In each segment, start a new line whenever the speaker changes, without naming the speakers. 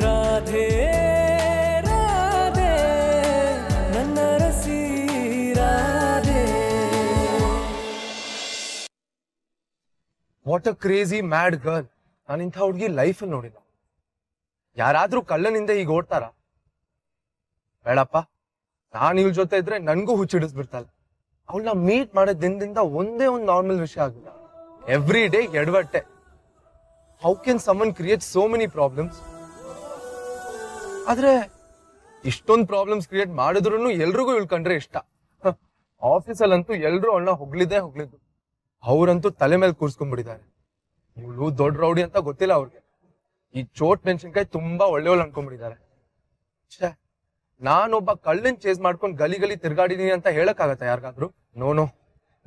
Radhe Radhe
what a crazy mad girl ನಾನು ಇಂಥ ಹುಡುಗಿ ಲೈಫ್ ನೋಡಿಲ್ಲ ಯಾರಾದ್ರೂ ಕಳ್ಳನಿಂದ ಈಗ ಓಡ್ತಾರ ಬೇಡಪ್ಪ ನಾನು ಇವ್ಳ ಜೊತೆ ಇದ್ರೆ ನನ್ಗೂ ಹುಚ್ಚಿಡಿಸ್ಬಿಡ್ತಾಳೆ ಅವಳನ್ನ ಮೀಟ್ ಮಾಡೋ ದಿನದಿಂದ ಒಂದೇ ಒಂದು ನಾರ್ಮಲ್ ವಿಷಯ ಆಗಿಲ್ಲ ಎವ್ರಿ ಡೇ ಎಡವಟ್ಟೆ how can someone create so many problems ಆದ್ರೆ ಇಷ್ಟೊಂದು ಪ್ರಾಬ್ಲಮ್ಸ್ ಕ್ರಿಯೇಟ್ ಮಾಡಿದ್ರು ಎಲ್ರಿಗೂ ಇವಳು ಕಂಡ್ರೆ ಇಷ್ಟ ಆಫೀಸಲ್ಲಂತೂ ಎಲ್ರು ಅವಳನ್ನ ಹೊಗ್ಲಿದ್ದೆ ಹೊಗ್ಲಿದ್ದು ಅವ್ರಂತೂ ತಲೆ ಮೇಲೆ ಕೂರ್ಸ್ಕೊಂಡ್ಬಿಟ್ಟಿದ್ದಾರೆ ಇವಳು ದೊಡ್ಡ ರೌಡಿ ಅಂತ ಗೊತ್ತಿಲ್ಲ ಅವ್ರಿಗೆ ಈ ಚೋಟ್ ಮೆಣಸಿನ್ಕಾಯಿ ತುಂಬಾ ಒಳ್ಳೆಯವಳು ಅನ್ಕೊಂಡ್ಬಿಟ್ಟಿದ್ದಾರೆ ನಾನೊಬ್ಬ ಕಳ್ಳನ್ ಚೇಸ್ ಮಾಡ್ಕೊಂಡು ಗಲಿ ಗಲಿ ತಿರ್ಗಾಡಿದೀನಿ ಅಂತ ಆಗತ್ತ ಯಾರಿಗಾದ್ರು ನೋ ನೋ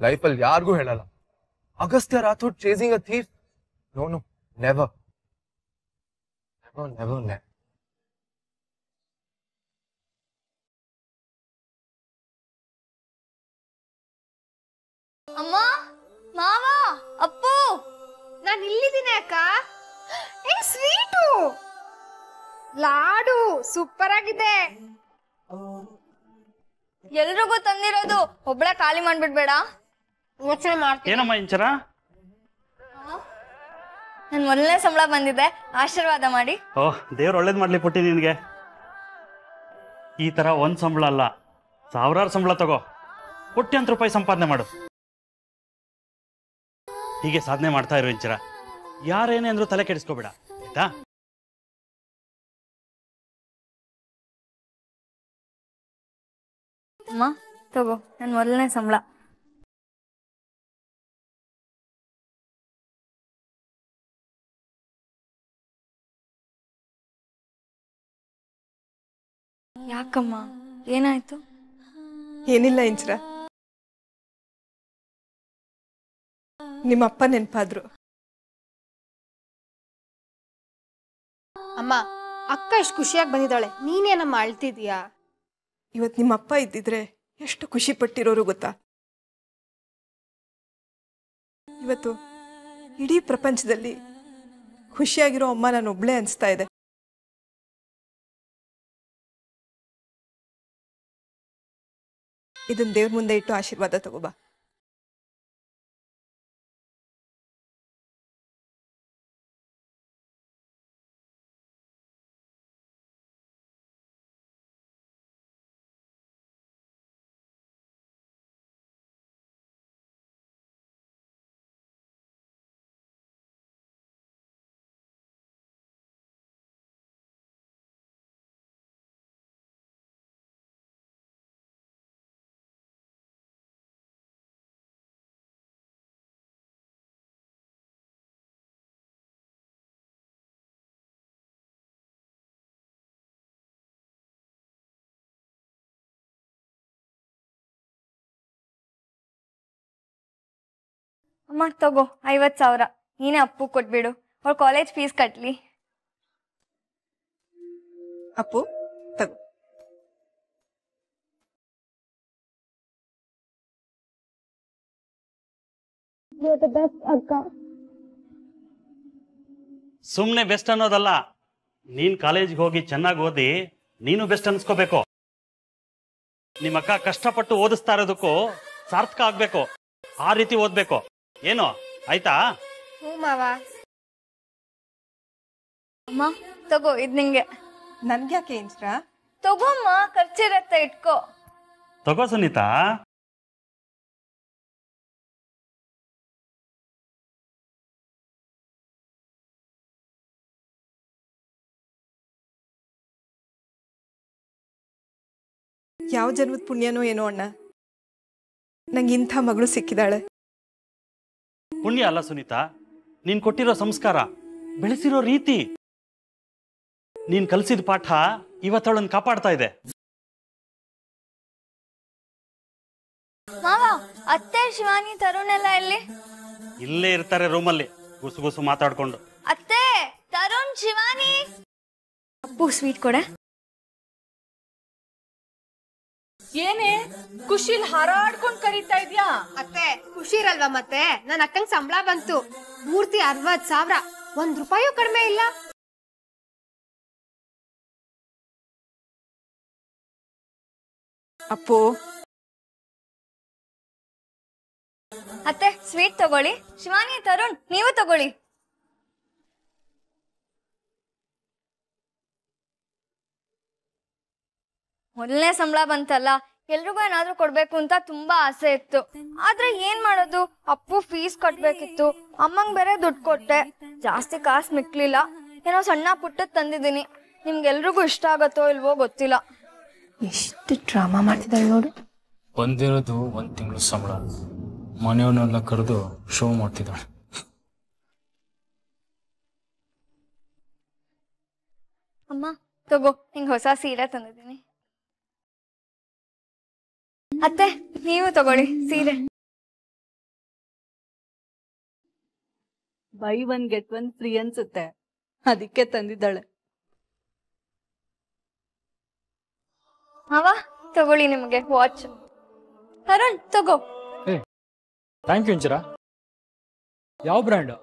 ಲೈಫಲ್ಲಿ ಯಾರಿಗೂ ಹೇಳಲ್ಲ Agastya Rathod chasing a thief no never never never never
ಅಮ್ಮ ಮಾವ ಅಪ್ಪು ನಾನು ಇಲ್ಲಿದ್ದೀನಿ ಅಕ್ಕ
ಏ ಸ್ವೀಟು ಲಾಡು ಸೂಪರ್ ಆಗಿದೆ ಎಲ್ರಿಗೂ ತಂದಿರೋದು ಒಬ್ಳೆ ಖಾಲಿ ಮಾಡ್ಬಿಡ್ಬೇಡ
ಯೋಚನೆ ಮಾಡ್ತೀನಿ ಏನಮ್ಮ
ನನ್ ಮೊದಲನೇ ಸಂಬಳ ಬಂದಿದೆ ಆಶೀರ್ವಾದ ಮಾಡಿ
ಓಹ್ ದೇವ್ರು ಒಳ್ಳೇದು ಮಾಡ್ಲಿ ಪುಟ್ಟಿ ನಿನಗೆ ಈ ತರ ಒಂದು ಸಂಬಳ ಅಲ್ಲ ಸಾವಿರಾರು ಸಂಬಳ ತಗೋ ಕೊಟ್ಟಿ ಅಂತ ರೂಪಾಯಿ ಸಂಪಾದನೆ ಮಾಡು ಹೀಗೆ ಸಾಧನೆ ಮಾಡ್ತಾ ಇರೋ ಇಂಚರ ಯಾರೇನೇ
ಅಂದ್ರೂ ತಲೆ ಕೆಡಿಸ್ಕೋಬೇಡ ಆಯ್ತಾ ಅಮ್ಮ ತಗೋ ನನ್ ಮೊದಲನೇ ಸಂಬಳ ಯಾಕಮ್ಮ ಏನಾಯ್ತು ಏನಿಲ್ಲ ಇಂಚಿರ ನಿಮ್ಮಪ್ಪ ನೆನಪಾದ್ರು ಅಮ್ಮ ಅಕ್ಕ ಎಷ್ಟು ಖುಷಿಯಾಗಿ ಬಂದಿದ್ದಾಳೆ ನೀನೇನಮ್ಮ ಇವತ್ ಇವತ್ತು ಅಪ್ಪ ಇದ್ದಿದ್ರೆ ಎಷ್ಟು ಖುಷಿ ಪಟ್ಟಿರೋರು ಗೊತ್ತಾ ಇವತ್ತು ಇಡೀ ಪ್ರಪಂಚದಲ್ಲಿ ಖುಷಿಯಾಗಿರೋ ಅಮ್ಮ ನಾನು ಒಬ್ಳೆ ಅನಿಸ್ತಾ ಇದೆ ಇದನ್ ದೇವ್ರ ಮುಂದೆ ಇಟ್ಟು ಆಶೀರ್ವಾದ ತಗೋಬಾ ಅಮ್ಮ ತಗೋ ಐವತ್ತು ಸಾವಿರ ನೀನೇ ಅಪ್ಪು ಕೊಟ್ಬಿಡು ಅವ್ಳು ಕಾಲೇಜ್ ಫೀಸ್ ಕಟ್ಲಿ ಅಪ್ಪು ತಗೋ
ಸುಮ್ನೆ ಬೆಸ್ಟ್ ಅನ್ನೋದಲ್ಲ ನೀನ್ ಕಾಲೇಜ್ಗೆ ಹೋಗಿ ಚೆನ್ನಾಗಿ ಓದಿ ನೀನು ಬೆಸ್ಟ್ ಅನ್ಸ್ಕೋಬೇಕು ನಿಮ್ಮ ಅಕ್ಕ ಕಷ್ಟಪಟ್ಟು ಓದಿಸ್ತಾ ಇರೋದಕ್ಕೂ ಸಾರ್ಥಕ ಆಗ್ಬೇಕು ಆ ರೀತಿ ಓದ್ಬೇಕು ಏನೋ ಆಯ್ತಾ
ಹ್ಞೂ ಮಾವಾ. ಅಮ್ಮ ತಗೋ ಇದ್ ನಿಂಗೆ ನನ್ಗ್ಯಾಕೆ ಇನ್ಸ್ಟ್ರಾ ತಗೋಮ್ಮ ಖರ್ಚಿರತ್ತೆ ಇಟ್ಕೋ
ತಗೋ ಸುನೀತಾ
ಯಾವ ಜನ್ಮದ ಪುಣ್ಯನೋ ಏನೋ ಅಣ್ಣ ನಂಗೆ ಇಂಥ ಮಗಳು ಸಿಕ್ಕಿದಾಳೆ
ಪುಣ್ಯ ಅಲ್ಲ ಸುನೀತಾ ನೀನ್ ಕೊಟ್ಟಿರೋ ಸಂಸ್ಕಾರ ಬೆಳೆಸಿರೋ ರೀತಿ ನೀನ್ ಕಲಿಸಿದ ಪಾಠ ಇವತ್ತೊಳನ್ ಕಾಪಾಡ್ತಾ ಇದೆ
ಅತ್ತೆ ಶಿವಾನಿ ತರುಣ್
ಇಲ್ಲೇ ಇರ್ತಾರೆ ರೂಮಲ್ಲಿ ಗುಸು ಗುಸು ಮಾತಾಡ್ಕೊಂಡು
ಅತ್ತೆ ತರುಣ್ ಶಿವಾನಿ ಅಪ್ಪು ಸ್ವೀಟ್ ಕೊಡ ಏನೇ ಖುಷಿಲ್ ಹಾರಾಡ್ಕೊಂಡ್ ಕರೀತಾ ಇದ್ಯಾ ಅತ್ತೆ ಇರಲ್ವಾ ಮತ್ತೆ ನನ್ ಅಕ್ಕಂಗ್ ಸಂಬಳ ಬಂತು ಪೂರ್ತಿ ಅರವತ್ ಸಾವಿರ ಒಂದ್ ರೂಪಾಯೂ ಕಡಿಮೆ ಇಲ್ಲ ಅಪ್ಪು ಅತ್ತೆ ಸ್ವೀಟ್ ತಗೊಳ್ಳಿ ಶಿವಾನಿ ತರುಣ್ ನೀವು ತಗೊಳ್ಳಿ ಮೊದಲನೇ ಸಂಬಳ ಬಂತಲ್ಲ ಎಲ್ರಿಗೂ ಏನಾದ್ರೂ ಕೊಡ್ಬೇಕು ಅಂತ ತುಂಬಾ ಆಸೆ ಇತ್ತು
ಆದ್ರೆ ಏನ್ ಮಾಡೋದು ಅಪ್ಪು ಫೀಸ್ ಕಟ್ಬೇಕಿತ್ತು ಅಮ್ಮಂಗ್ ಬೇರೆ ದುಡ್ಡು ಕೊಟ್ಟೆ ಜಾಸ್ತಿ ಕಾಸು ಮಿಕ್ಲಿಲ್ಲ ಏನೋ ಸಣ್ಣ ಪುಟ್ಟ ತಂದಿದ್ದೀನಿ ಎಲ್ರಿಗೂ ಇಷ್ಟ ಆಗತ್ತೋ ಇಲ್ವೋ ಗೊತ್ತಿಲ್ಲ ಎಷ್ಟು ಡ್ರಾಮಾ
ಮಾಡ್ತಿದ್ದಾಳೆ ನೋಡು
ಬಂದಿರೋದು ಒಂದ್ ತಿಂಗಳು ಸಂಬಳ ಮನೆಯವನ್ನೆಲ್ಲ ಕರೆದು ಶೋ ಮಾಡ್ತಿದ್ದಾಳೆ
ಅಮ್ಮ ತಗೋ ನಿಂಗೆ ಹೊಸ ಸೀರೆ ತಂದಿದ್ದೀನಿ ಅತ್ತೆ ನೀವು ತಗೊಳ್ಳಿ ಸೀರೆ buy one get one free
ಅನ್ಸುತ್ತೆ ಅದಕ್ಕೆ ತಂದಿದ್ದಾಳೆ
ಅವ ತಗೊಳ್ಳಿ ನಿಮಗೆ ವಾಚ್ ಅರುಣ್ ತಗೋ
ಥ್ಯಾಂಕ್ ಯು ಇಂಚರ ಯಾವ ಬ್ರ್ಯಾಂಡ್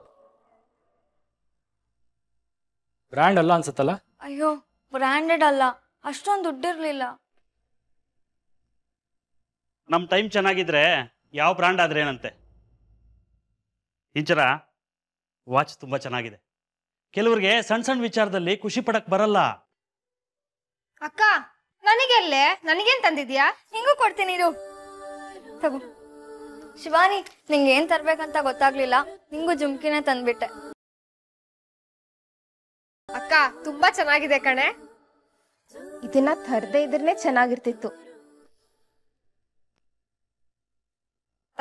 ಬ್ರ್ಯಾಂಡ್ ಅಲ್ಲ ಅನ್ಸುತ್ತಲ್ಲ
ಅಯ್ಯೋ ಬ್ರ್ಯಾಂಡೆಡ್ ಅಲ್ಲ ಅಷ್ಟೊಂದು ದುಡ್ಡಿರ್ಲಿಲ್ಲ
ನಮ್ಮ ಟೈಮ್ ಚೆನ್ನಾಗಿದ್ರೆ ಯಾವ ಬ್ರ್ಯಾಂಡ್ ಆದ್ರೆ ಏನಂತೆ ಇಂಚರ ವಾಚ್ ತುಂಬ ಚೆನ್ನಾಗಿದೆ ಕೆಲವರಿಗೆ ಸಣ್ಣ ಸಣ್ಣ ವಿಚಾರದಲ್ಲಿ ಖುಷಿ ಪಡಕ್ ಬರಲ್ಲ
ಅಕ್ಕ ನನಗೆಲ್ಲೇ ನನಗೇನ್ ತಂದಿದ್ಯಾ ನಿಂಗೂ ಕೊಡ್ತೀನಿ ಇದು ತಗೋ ಶಿವಾನಿ ನಿಂಗೆ ಏನ್ ತರ್ಬೇಕಂತ ಗೊತ್ತಾಗ್ಲಿಲ್ಲ ನಿಂಗೂ ಜುಮ್ಕಿನೇ ತಂದ್ಬಿಟ್ಟೆ ಅಕ್ಕ ತುಂಬಾ ಚೆನ್ನಾಗಿದೆ ಕಣೆ ಇದನ್ನ ತರದೇ ಇದ್ರೇನೆ ಚೆನ್ನಾಗಿರ್ತಿತ್ತು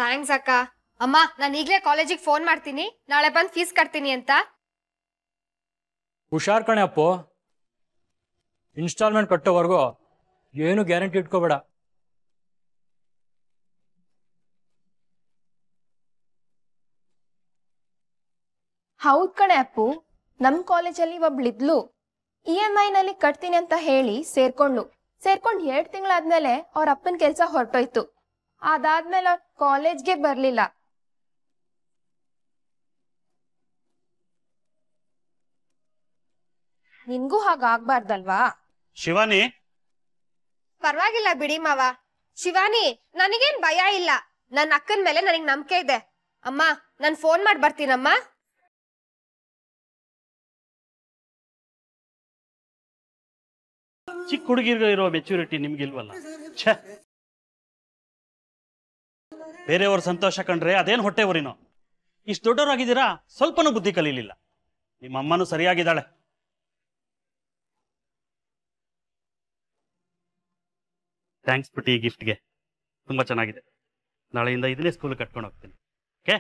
ಥ್ಯಾಂಕ್ಸ್ ಅಕ್ಕ ಅಮ್ಮ ನಾನು ಈಗಲೇ ಕಾಲೇಜಿಗೆ ಫೋನ್ ಮಾಡ್ತೀನಿ ನಾಳೆ ಬಂದು ಫೀಸ್ ಕಟ್ತೀನಿ ಅಂತ
ಹುಷಾರ್ ಕಣೆ ಅಪ್ಪು ಇನ್ಸ್ಟಾಲ್ಮೆಂಟ್ ಕಟ್ಟೋವರೆಗೂ ಏನು ಗ್ಯಾರಂಟಿ ಇಟ್ಕೋಬೇಡ
ಹೌದ್ ಕಣೆ ಅಪ್ಪು ನಮ್ ಕಾಲೇಜಲ್ಲಿ ಒಬ್ಳಿದ್ಲು ಇ e ಎಂ ಐ ನಲ್ಲಿ ಕಟ್ತೀನಿ ಅಂತ ಹೇಳಿ ಸೇರ್ಕೊಂಡ್ಲು ಸೇರ್ಕೊಂಡು ಎರಡ್ ತಿಂಗಳಾದ್ಮೇಲೆ ಅವ್ರ ಅಪ್ಪನ ಕೆಲಸ ಹೊರಟೋಯ್ತು ಅದಾದ್ಮೇಲೆ ಅವ್ರು ಕಾಲೇಜ್ಗೆ ಬರ್ಲಿಲ್ಲ ನಿನ್ಗೂ ಹಾಗಾಗ್ಬಾರ್ದಲ್ವಾ ಶಿವಾನಿ ಪರವಾಗಿಲ್ಲ ಬಿಡಿ ಮಾವ ಶಿವಾನಿ ನನಗೇನ್ ಭಯ ಇಲ್ಲ ನನ್ ಅಕ್ಕನ್
ಮೇಲೆ ನನಗ್ ನಂಬಿಕೆ ಇದೆ ಅಮ್ಮ ನಾನ್ ಫೋನ್ ಮಾಡಿ ಬರ್ತೀನಮ್ಮ ಚಿಕ್ಕ ಹುಡುಗಿರ್ಗಳಿರೋ
ಮೆಚುರಿಟಿ ನಿಮ್ಗಿಲ್ವಲ್ಲ ಇಲ್ವಲ್ಲ ಬೇರೆಯವರು ಸಂತೋಷ ಕಂಡ್ರೆ ಅದೇನು ಹೊಟ್ಟೆ ಊರಿನೋ ಇಷ್ಟು ದೊಡ್ಡವರಾಗಿದ್ದೀರಾ ಸ್ವಲ್ಪನೂ ಬುದ್ಧಿ ಕಲೀಲಿಲ್ಲ ನಿಮ್ಮ ಅಮ್ಮನೂ ಸರಿಯಾಗಿದ್ದಾಳೆ ಥ್ಯಾಂಕ್ಸ್ ಬಿಟ್ಟು ಈ ಗಿಫ್ಟ್ಗೆ ತುಂಬಾ ಚೆನ್ನಾಗಿದೆ ನಾಳೆಯಿಂದ ಇದನ್ನೇ ಸ್ಕೂಲ್ ಕಟ್ಕೊಂಡು ಹೋಗ್ತೀನಿ ಓಕೆ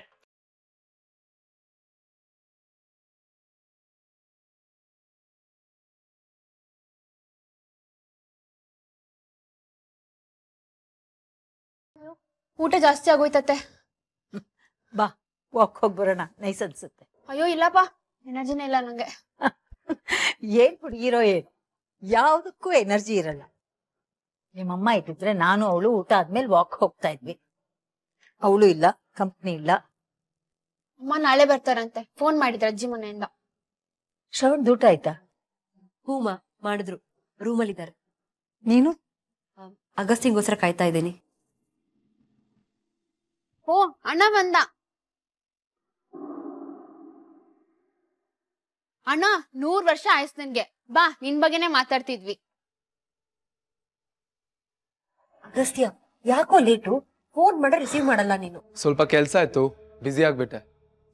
ಊಟ ಜಾಸ್ತಿ ಆಗೋಯ್ತತೆ ಬಾ ವಾಕ್ ಹೋಗಿ ಬರೋಣ ನೈಸ್ ಅನ್ಸುತ್ತೆ ಅಯ್ಯೋ ಇಲ್ಲಪ್ಪ ಎನರ್ಜಿನೇ ಇಲ್ಲ ನಂಗೆ ಏನ್ ಹುಡುಗಿರೋ ಏನ್ ಯಾವ್ದಕ್ಕೂ ಎನರ್ಜಿ ಇರಲ್ಲ
ನಿಮ್ಮಮ್ಮ ಇಟ್ಟಿದ್ರೆ ನಾನು ಅವಳು ಊಟ ಆದ್ಮೇಲೆ ವಾಕ್ ಹೋಗ್ತಾ ಇದ್ವಿ
ಅವಳು ಇಲ್ಲ ಕಂಪ್ನಿ ಇಲ್ಲ
ಅಮ್ಮ ನಾಳೆ ಬರ್ತಾರಂತೆ ಫೋನ್ ಮಾಡಿದ್ರ ಅಜ್ಜಿ ಮನೆಯಿಂದ ಶ್ರವಣ್ ಊಟ ಆಯ್ತಾ ಹೂಮ ಮಾಡಿದ್ರು ರೂಮಲ್ಲಿದ್ದಾರೆ
ನೀನು ಅಗಸ್ತಿಗೋಸ್ಕರ ಕಾಯ್ತಾ ಇದ್ದೀನಿ
ಓ ಹಣ ಬಂದ ಅಣ್ಣ ನೂರ್ ವರ್ಷ ಆಯ್ತು ನನ್ಗೆ ಬಾ ನಿನ್ ಬಗ್ಗೆನೆ ಮಾತಾಡ್ತಿದ್ವಿ ಅಗಸ್ತ್ಯ ಯಾಕೋ ಲೇಟು ಫೋನ್ ಮಾಡ ರಿಸೀವ್ ಮಾಡಲ್ಲ ನೀನು
ಸ್ವಲ್ಪ ಕೆಲ್ಸ ಆಯ್ತು ಬ್ಯುಸಿ ಆಗ್ಬಿಟ್ಟೆ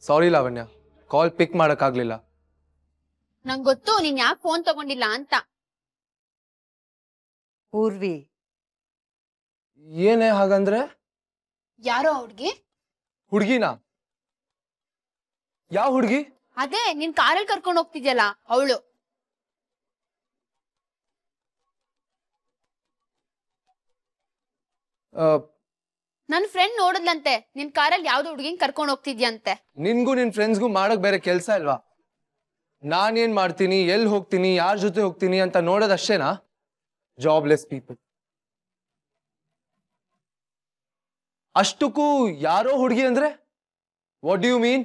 ಸಾರಿ ಲಾವಣ್ಯ ಕಾಲ್ ಪಿಕ್ ಆಗ್ಲಿಲ್ಲ
ನಂಗ್ ಗೊತ್ತು ನೀನ್ ಯಾಕೆ ಫೋನ್ ತಗೊಂಡಿಲ್ಲ ಅಂತ
ಪೂರ್ವಿ ಏನೇ ಹಾಗಂದ್ರೆ ಯಾರೋ ಹುಡ್ಗಿ ಹುಡ್ಗಿನ ಯಾವ ಹುಡ್ಗಿ
ಅದೇ ನಿನ್ ಕಾರಲ್ಲಿ ಕರ್ಕೊಂಡು ಹೋಗ್ತಿದ್ಯಲ್ಲ ಅವಳು ನನ್ ಫ್ರೆಂಡ್ ನೋಡದ್ಲಂತೆ ನಿನ್ ಕಾರಲ್ಲಿ ಯಾವ್ದೋ ಹುಡ್ಗಿನ್ ಕರ್ಕೊಂಡು ಹೋಗ್ತಿದ್ಯಂತೆ
ನಿನ್ಗೂ ನಿನ್ ಫ್ರೆಂಡ್ಸ್ಗೂ ಮಾಡೋಕ್ ಬೇರೆ ಕೆಲ್ಸ ಅಲ್ವಾ ನಾನೇನ್ ಮಾಡ್ತೀನಿ ಎಲ್ಲಿ ಹೋಗ್ತೀನಿ ಯಾರ ಜೊತೆ ಹೋಗ್ತೀನಿ ಅಂತ ನೋಡೋದಷ್ಟೇನಾ ಜಾಬ್ಲೆಸ್ ಪೀಪಲ್ ಅಷ್ಟಕ್ಕೂ ಯಾರೋ ಹುಡುಗಿ ಅಂದ್ರೆ ವಾಟ್ ಡ್ಯೂ ಮೀನ್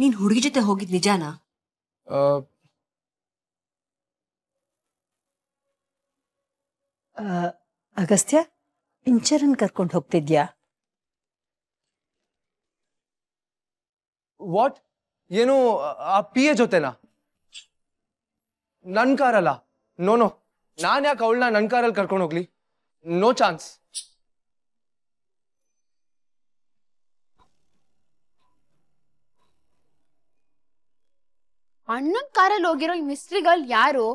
ನೀನ್ ಹುಡುಗಿ ಜೊತೆ ಹೋಗಿದ್ ನಿಜಾನಾ
ಅಗಸ್ತ್ಯ ಇಂಚರನ್ ಕರ್ಕೊಂಡು ಹೋಗ್ತಿದ್ಯಾ
ವಾಟ್ ಏನು ಆ ಪಿ ಎ ಜೊತೆನಾ ನನ್ ಕಾರಲ್ಲ ನೋ ನೋ ನಾನ್ ಯಾಕೆ ಅವಳನ್ನ ನನ್ ಕಾರಲ್ಲಿ ಕರ್ಕೊಂಡು ಹೋಗ್ಲಿ ನೋ ಚಾನ್ಸ್
ಅಣ್ಣನ್ ಕಾರಲ್ಲಿ ಹೋಗಿರೋ ಈ ಮಿಸ್ಟ್ರಿಗಳು ಯಾರು